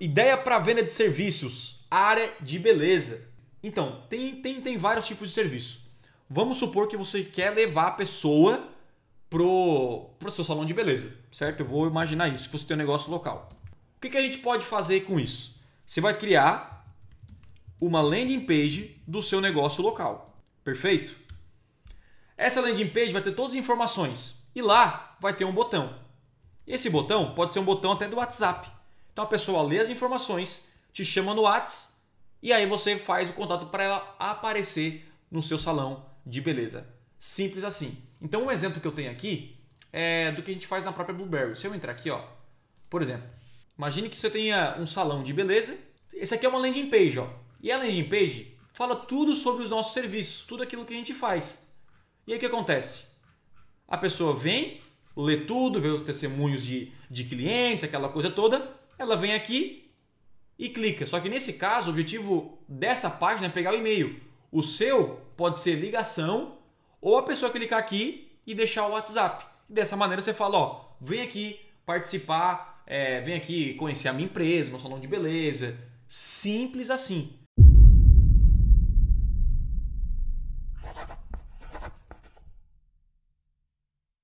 ideia para venda de serviços, área de beleza. Então, tem, tem, tem vários tipos de serviço. Vamos supor que você quer levar a pessoa pro, pro seu salão de beleza, certo? Eu vou imaginar isso, que você tem um negócio local. O que, que a gente pode fazer com isso? Você vai criar uma landing page do seu negócio local, perfeito? Essa landing page vai ter todas as informações e lá vai ter um botão. Esse botão pode ser um botão até do WhatsApp então a pessoa lê as informações, te chama no Whats e aí você faz o contato para ela aparecer no seu salão de beleza. Simples assim. Então um exemplo que eu tenho aqui é do que a gente faz na própria Blueberry. Se eu entrar aqui, ó, por exemplo, imagine que você tenha um salão de beleza. Esse aqui é uma landing page, ó. E a landing page fala tudo sobre os nossos serviços, tudo aquilo que a gente faz. E aí o que acontece? A pessoa vem, lê tudo, vê os testemunhos de, de clientes, aquela coisa toda, ela vem aqui e clica. Só que nesse caso, o objetivo dessa página é pegar o e-mail. O seu pode ser ligação ou a pessoa clicar aqui e deixar o WhatsApp. E dessa maneira você fala, ó, vem aqui participar, é, vem aqui conhecer a minha empresa, meu salão de beleza. Simples assim.